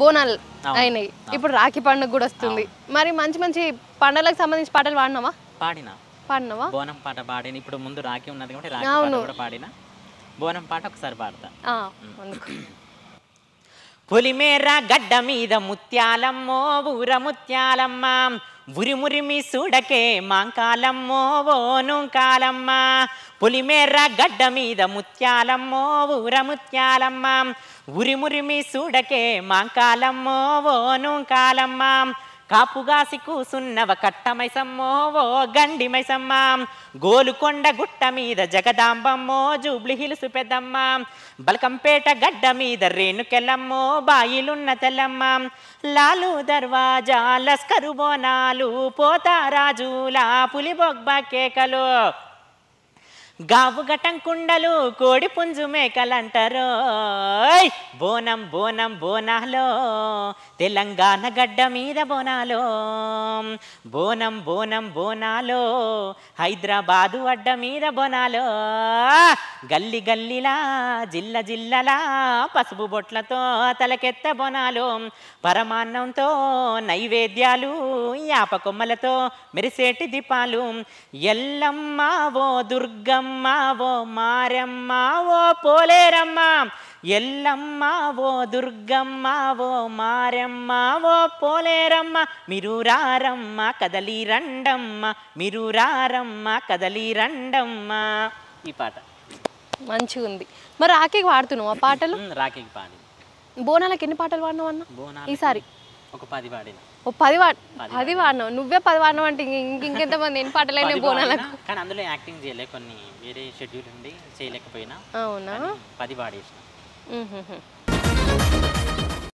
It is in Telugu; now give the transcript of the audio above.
బోనాలు అయినాయి ఇప్పుడు రాఖీ పండుగ కూడా వస్తుంది మరి మంచి మంచి పండుగలకు సంబంధించి పాటలు పాడినావా పాడినా పాడినావా బోనం పాట పాడిన ఇప్పుడు ముందు రాఖీ ఉన్నది కూడా పాడిన బోనం పాట ఒకసారి పాడతా పులిమేర గడ్డ మీద ముత్యాలమ్మో ఊర ముత్యాలమ్మ ఉరిమురిమి సుడకే మాంకాలమ్మో కాలమ్మ పులిమేర్ర గడ్డ మీద ముత్యాలమ్మో ఊర ముత్యాలమ్మ ఉరిమురిమి సుడకే మాంకాలమ్మో కాలమ్మ కూసున్నవ కట్టమై కట్టమైసమ్మో ఓ గండిమైసమ్మ గోలుకొండ గుట్ట మీద జగదాంబమ్మో జూబ్లి హిలుసు పెద్దమ్మ బలకంపేట గడ్డ మీద రేణుకెల్లమ్మో బాయిలున్న తెల్లమ్మ లాలు దర్వాజా లస్కరు బోనాలు పోతారాజులా పులిబొగ్బా కేకలో గావుగటం కుండలు కోడి పుంజు మేకలంటారో బోనం బోనం బోనాలో తెలంగాణ గడ్డ మీద బోనాలో బోనం బోనం బోనాలో హైదరాబాదు అడ్డ మీద బోనాలో గల్లి గల్లిలా జిల్ల జిల్లలా పసుపు బొట్లతో తలకెత్త బోనాలు పరమాన్నంతో నైవేద్యాలు యాపకొమ్మలతో మెరిసేటి దీపాలు ఎల్లమ్మ ఓ దుర్గం ఎల్లమ్మ ఓ మారమ్మ ఓ పోలేరమ్మ ఎల్లమ్మ ఓ దుర్గమ్మ ఓ మారమ్మ ఓ పోలేరమ్మ మీరు రారమ్మ కదలి రండమ్మ మీరు రారమ్మ కదలి రండమ్మ ఈ పాట మంచిగా ఉంది మరి రాఖీకి పాడుతున్నావు ఆ పాటలు రాఖీకి పాడి బోనాలకు ఎన్ని పాటలు పాడినావు అన్న ఈసారి ఒక పది వాడిన ఓ పది వాడు పది వాడినావు నువ్వే పది వాడినావు అంటే ఇంకెంతమంది ఎన్ని పాటలైనా పోనాలకు కానీ అందులో యాక్టింగ్ చేయలే కొన్ని వేరే షెడ్యూల్ ఉండి చేయలేకపోయినా అవునా పది వాడేసిన